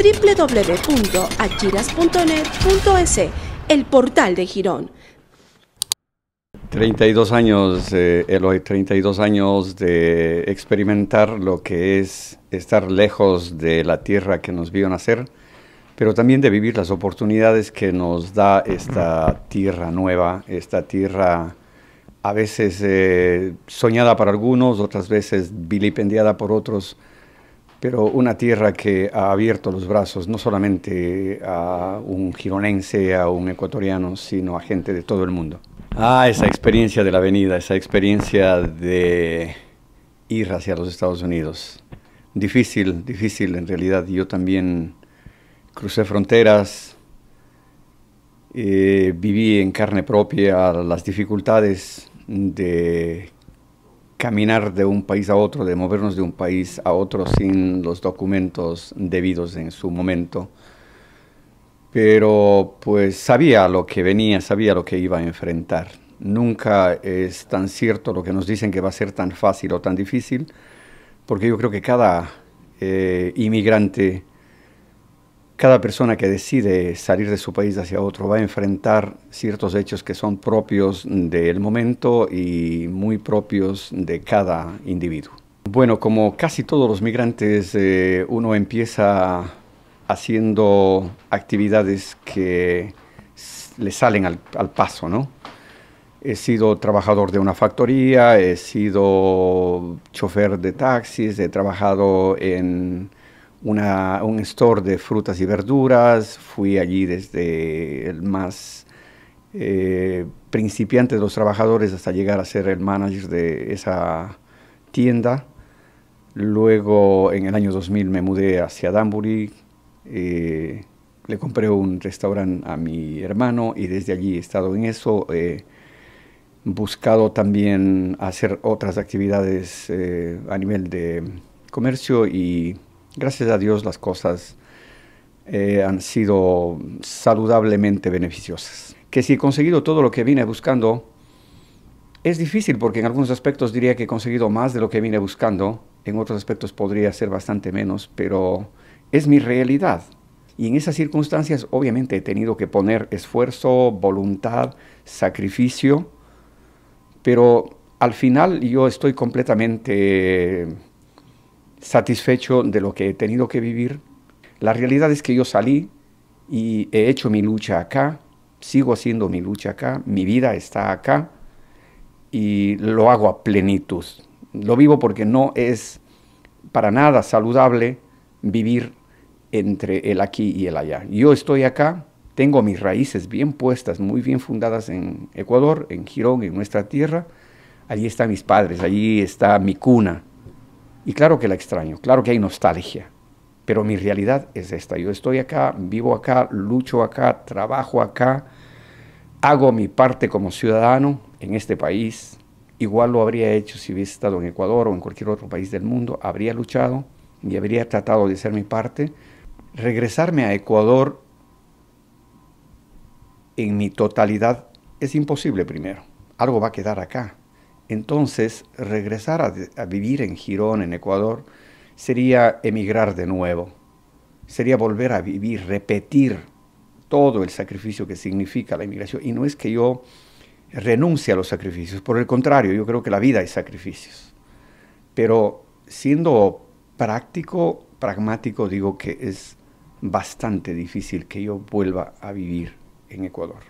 www.achiras.net.es, el portal de Girón. 32 años, eh, Eloy, 32 años de experimentar lo que es estar lejos de la tierra que nos vio nacer, pero también de vivir las oportunidades que nos da esta tierra nueva, esta tierra a veces eh, soñada para algunos, otras veces vilipendiada por otros, pero una tierra que ha abierto los brazos no solamente a un gironense, a un ecuatoriano, sino a gente de todo el mundo. Ah, esa experiencia de la avenida, esa experiencia de ir hacia los Estados Unidos. Difícil, difícil en realidad. Yo también crucé fronteras, eh, viví en carne propia las dificultades de caminar de un país a otro, de movernos de un país a otro sin los documentos debidos en su momento. Pero pues sabía lo que venía, sabía lo que iba a enfrentar. Nunca es tan cierto lo que nos dicen que va a ser tan fácil o tan difícil, porque yo creo que cada eh, inmigrante cada persona que decide salir de su país hacia otro va a enfrentar ciertos hechos que son propios del momento y muy propios de cada individuo. Bueno, como casi todos los migrantes, eh, uno empieza haciendo actividades que le salen al paso, ¿no? He sido trabajador de una factoría, he sido chofer de taxis, he trabajado en una, un store de frutas y verduras, fui allí desde el más eh, principiante de los trabajadores hasta llegar a ser el manager de esa tienda. Luego, en el año 2000, me mudé hacia Danbury, eh, le compré un restaurante a mi hermano y desde allí he estado en eso. Eh, buscado también hacer otras actividades eh, a nivel de comercio y Gracias a Dios las cosas eh, han sido saludablemente beneficiosas. Que si he conseguido todo lo que vine buscando, es difícil porque en algunos aspectos diría que he conseguido más de lo que vine buscando, en otros aspectos podría ser bastante menos, pero es mi realidad. Y en esas circunstancias obviamente he tenido que poner esfuerzo, voluntad, sacrificio, pero al final yo estoy completamente satisfecho de lo que he tenido que vivir. La realidad es que yo salí y he hecho mi lucha acá, sigo haciendo mi lucha acá, mi vida está acá y lo hago a plenitud. Lo vivo porque no es para nada saludable vivir entre el aquí y el allá. Yo estoy acá, tengo mis raíces bien puestas, muy bien fundadas en Ecuador, en Girón, en nuestra tierra. Allí están mis padres, allí está mi cuna. Y claro que la extraño, claro que hay nostalgia, pero mi realidad es esta. Yo estoy acá, vivo acá, lucho acá, trabajo acá, hago mi parte como ciudadano en este país. Igual lo habría hecho si hubiese estado en Ecuador o en cualquier otro país del mundo. Habría luchado y habría tratado de hacer mi parte. Regresarme a Ecuador en mi totalidad es imposible primero. Algo va a quedar acá entonces, regresar a, vivir en Girón, en Ecuador, sería emigrar de nuevo, sería volver a vivir, repetir todo el sacrificio que significa la inmigración. Y no es que yo renuncie a los sacrificios, por el contrario, yo creo que la vida es sacrificios. Pero siendo práctico, pragmático, digo que es bastante difícil que yo vuelva a vivir en Ecuador.